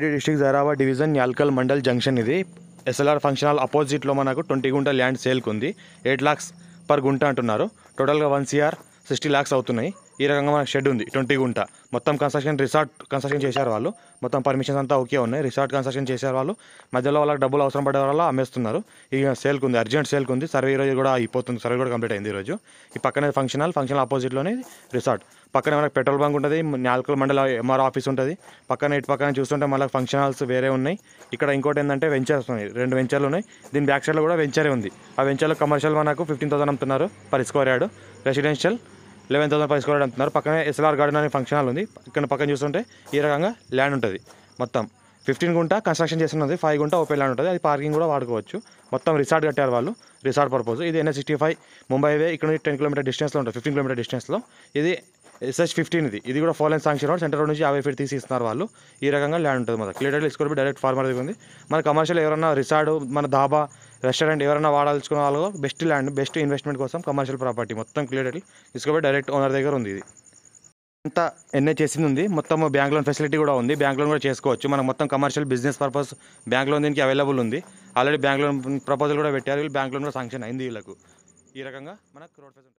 district Zaheerabad division Yalkal mandal junction ఇది SLR function hall అపోజిట్లో మనకు ట్వంటీ గుంట ల్యాండ్ సేల్కి ఉంది ఎయిట్ లాక్స్ పర్ గుంట అంటున్నారు టోటల్గా వన్ సిఆర్ సిక్స్టీ లాక్స్ అవుతున్నాయి ఈ రకంగా మనకు షెడ్ ఉంది ట్వంటీ గుంట మొత్తం కన్స్ట్రక్షన్ రిసార్ట్ కన్స్ట్రక్షన్ చేశారు వాళ్ళు మొత్తం పర్మిషన్స్ అంతా ఓకే ఉన్నాయి రిసార్ట్ కన్స్ట్రక్షన్ చేశారు వాళ్ళు మధ్యలో వాళ్ళకి డబ్బులు అవసరం పడే వల్ల అమ్మేస్తున్నారు ఈ సేల్కి ఉంది అర్జెంట్ సేల్కి ఉంది సర్వే ఈరోజు కూడా అయిపోతుంది సర్వే కూడా కంప్లీట్ అయింది ఈరోజు ఈ పక్కనే ఫంక్షన్ హాల్ ఫంక్షన్ ఆపోజిట్లోనే రిసార్ట్ పక్కనే మనకు పెట్రోల్ బంక్ ఉంటుంది నాలుగు మండల ఎంఆర్ ఆఫీస్ ఉంటుంది పక్కన ఇటు పక్కన చూస్తుంటే మళ్ళీ ఫంక్షన్ హాల్స్ వేరే ఉన్నాయి ఇక్కడ ఇంకోటి ఏంటంటే వెంచర్స్ ఉన్నాయి రెండు వెంచర్లు ఉన్నాయి దీని బ్యాక్ సైడ్లో కూడా వెంచరే ఉంది ఆ వెంచర్లో కమర్షియల్ మనకు ఫిఫ్టీన్ థౌసండ్ అమ్ముతున్నారు per square residential eleven thousand five square అంటున్నారు పక్కనే ఎస్ఎల్ఆర్ గార్డెన్ అనే ఫంక్షన్ హాల్ ఉంది ఇక్కడ పక్కన చూస్తుంటే ఈ రకంగా ల్యాండ్ ఉంటుంది మొత్తం ఫిఫ్టీన్ గుంట కన్స్ట్రక్షన్ చేస్తున్నది ఫైవ్ గుంట ఓపెన్ ల్యాండ్ ఉంటుంది అది పార్కింగ్ కూడా వాడుకోవచ్చు మొత్తం రిసార్ట్ కట్టారు వాళ్ళు రిసార్ట్ పర్పోజ్ ఇది NS sixty five Mumbai way ఇక్కడ టెన్ కిలోమీటర్ డిస్టెన్స్లో ఉంటుంది ఫిఫ్టీన్ కిలోమీటర్ డిస్టెన్స్లో ఇది ఎస్ఎస్ ఫిఫ్టీన్ ఇది ఇది కూడా line sanction road centre road నుంచి యాభై ఫీట్ తీసి ఇస్తున్నారు వాళ్ళు ఈ రకంగా ల్యాండ్ ఉంటుంది మనకు క్లియర్ ఇసుకొని డైరెక్ట్ ఫార్మర్ దగ్గర ఉంది మన కమర్షియల్ ఎవరైనా రిసార్ట్ మన ధాబా రెస్టారెంట్ ఎవరైనా వాడాల్చుకున్న వాళ్ళు బెస్ట్ ల్యాండ్ బెస్ట్ ఇన్వెస్ట్మెంట్ కోసం కమర్షియల్ ప్రాపర్టీ మొత్తం క్లియర్ ఇసుకొని డైరెక్ట్ ఓనర్ దగ్గర ఉంది ఇది అంతా ఎన్ఏ చేసింది ఉంది మొత్తం బ్యాంక్ లోన్ ఫెసిలిటీ కూడా ఉంది బ్యాంక్ లోన్ కూడా చేసుకోవచ్చు మనకు మొత్తం commercial business purpose bank loan దీనికి అవైలబుల్ ఉంది ఆల్రెడీ బ్యాంక్ లోన్ ప్రపోజల్ కూడా పెట్టారు బ్యాంక్ లోన్ కూడా సాంక్షన్ అయింది వీళ్ళకు ఈ రకంగా మనకు రోడ్ ఫెసిలిటీ